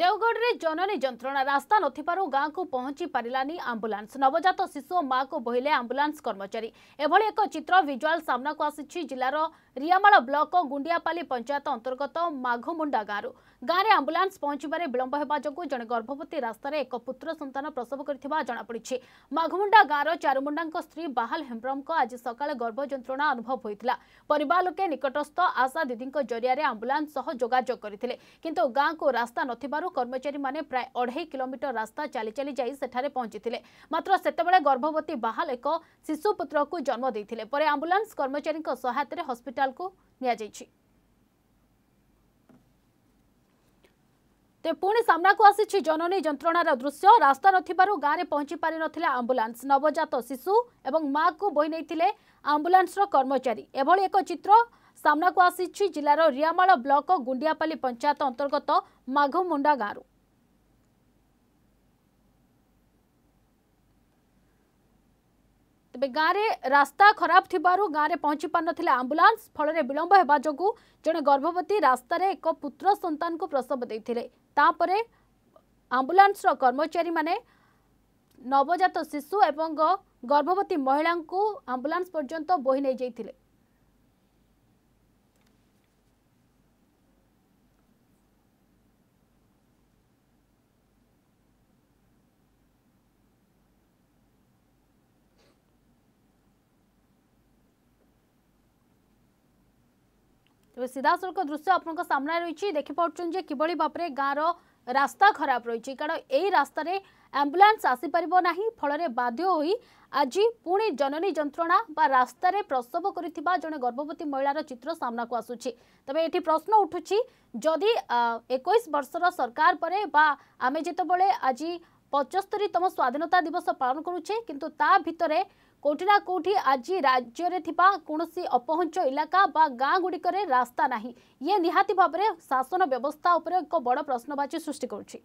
ଦେଓଗଡ଼ରେ ଜନନୀ ଯନ୍ତ୍ରଣା ରାସ୍ତା ନଥିବାରୁ ଗାଁକୁ ପହଞ୍ଚି ପାରିଲାନି ଆମ୍ବୁଲାନ୍ସ ନବଜାତ ଶିଶୁ ଓ ମାଆକୁ ବୋହିଲେ ଆମ୍ବୁଲାନ୍ସ କର୍ମଚାରୀ ଏଭଳି ଏକ ଚିତ୍ର ଭିଜୁଆଲ ସାମ୍ନାକୁ ଆସିଛି ଜିଲ୍ଲାର ରିଆମାଳ ବ୍ଲକ ଗୁଣ୍ଡିଆପାଲି ପଞ୍ଚାୟତ ଅନ୍ତର୍ଗତ ମାଘମୁଣ୍ଡା ଗାଁରୁ ଗାଁରେ ଆମ୍ବୁଲାନ୍ସ ପହଞ୍ଚିବାରେ ବିଳମ୍ବ ହେବା ଯୋଗୁଁ ଜଣେ ଗର୍ଭବତୀ ରାସ୍ତାରେ ଏକ ପୁତ୍ର ସନ୍ତାନ ପ୍ରସବ କରିଥିବା ଜଣାପଡ଼ିଛି ମାଘମୁଣ୍ଡା ଗାଁର ଚାରୁମୁଣ୍ଡାଙ୍କ ସ୍ତ୍ରୀ ବାହାଲ ହେମ୍ବ୍ରମଙ୍କ ଆଜି ସକାଳେ ଗର୍ଭ ଯନ୍ତ୍ରଣା ଅନୁଭବ ହୋଇଥିଲା ପରିବାର ଲୋକେ ନିକଟସ୍ଥ ଆଶା ଦିଦିଙ୍କ ଜରିଆରେ ଆମ୍ବୁଲାନ୍ସ ସହ ଯୋଗାଯୋଗ କରିଥିଲେ କିନ୍ତୁ ଗାଁକୁ ରାସ୍ତା ନଥିବା ଗ୍ରାମରୁ କର୍ମଚାରୀମାନେ ପ୍ରାୟ ଅଢେଇ କିଲୋମିଟର ରାସ୍ତା ଚାଲି ଚାଲି ଯାଇ ସେଠାରେ ପହଞ୍ଚିଥିଲେ ମାତ୍ର ସେତେବେଳେ ଗର୍ଭବତୀ ବାହାଲ ଏକ ଶିଶୁପୁତ୍ରକୁ ଜନ୍ମ ଦେଇଥିଲେ ପରେ ଆମ୍ବୁଲାନ୍ସ କର୍ମଚାରୀଙ୍କ ସହାୟତାରେ ହସ୍ପିଟାଲକୁ ନିଆଯାଇଛି ତେବେ ପୁଣି ସାମ୍ନାକୁ ଆସିଛି ଜନନୀ ଯନ୍ତ୍ରଣାର ଦୃଶ୍ୟ ରାସ୍ତା ନଥିବାରୁ ଗାଁରେ ପହଞ୍ଚି ପାରି ନଥିଲା ଆମ୍ବୁଲାନ୍ସ ନବଜାତ ଶିଶୁ ଏବଂ ମାଆକୁ ବୋହି ନେଇଥିଲେ ଆମ୍ବୁଲାନ୍ସର କର୍ମଚାରୀ ଏଭଳି ଏକ ଚିତ୍ର ସାମ୍ନାକୁ ଆସିଛି ଜିଲ୍ଲାର ରିଆମାଳ ବ୍ଲକ ଗୁଣ୍ଡିଆପାଲି ପଞ୍ଚାୟତ ଅନ୍ତର୍ଗତ ମାଘମୁଣ୍ଡା ଗାଁରୁ ତେବେ ଗାଁରେ ରାସ୍ତା ଖରାପ ଥିବାରୁ ଗାଁରେ ପହଞ୍ଚି ପାରିନଥିଲା ଆମ୍ବୁଲାନ୍ସ ଫଳରେ ବିଳମ୍ବ ହେବା ଯୋଗୁଁ ଜଣେ ଗର୍ଭବତୀ ରାସ୍ତାରେ ଏକ ପୁତ୍ର ସନ୍ତାନକୁ ପ୍ରସବ ଦେଇଥିଲେ ତାପରେ ଆମ୍ବୁଲାନ୍ସର କର୍ମଚାରୀମାନେ ନବଜାତ ଶିଶୁ ଏବଂ ଗର୍ଭବତୀ ମହିଳାଙ୍କୁ ଆମ୍ବୁଲାନ୍ସ ପର୍ଯ୍ୟନ୍ତ ବୋହି ନେଇଯାଇଥିଲେ তবে সিধাসলখ দৃশ্য আপনার সামনে রয়েছে দেখিপাচ্ছেন যে কিভাবে ভাবে গাঁর রাস্তা খারাপ রয়েছে কারণ এই রাস্তায় আম্বুলান্স আসিপার না ফলরে বাধ্য হয়ে আজ পুঁ জননী যন্ত্রণা বা রাস্তায় প্রসব করে জন গর্ভবতী মহিলার চিত্র সামনাকু আসুচি তবে এটি প্রশ্ন উঠুছি যদি একুশ বর্ষর সরকার পরে বা আমি যেতবে আজ পঁচস্তরীতম স্বাধীনতা দিবস পালন করুছে কিন্তু তা ভিতরে କୋଉଠି ନା କୋଉଠି ଆଜି ରାଜ୍ୟରେ ଥିବା କୌଣସି ଅପହଞ୍ଚ ଇଲାକା ବା ଗାଁ ଗୁଡ଼ିକରେ ରାସ୍ତା ନାହିଁ ଇଏ ନିହାତି ଭାବରେ ଶାସନ ବ୍ୟବସ୍ଥା ଉପରେ ଏକ ବଡ଼ ପ୍ରଶ୍ନବାଚୀ ସୃଷ୍ଟି କରୁଛି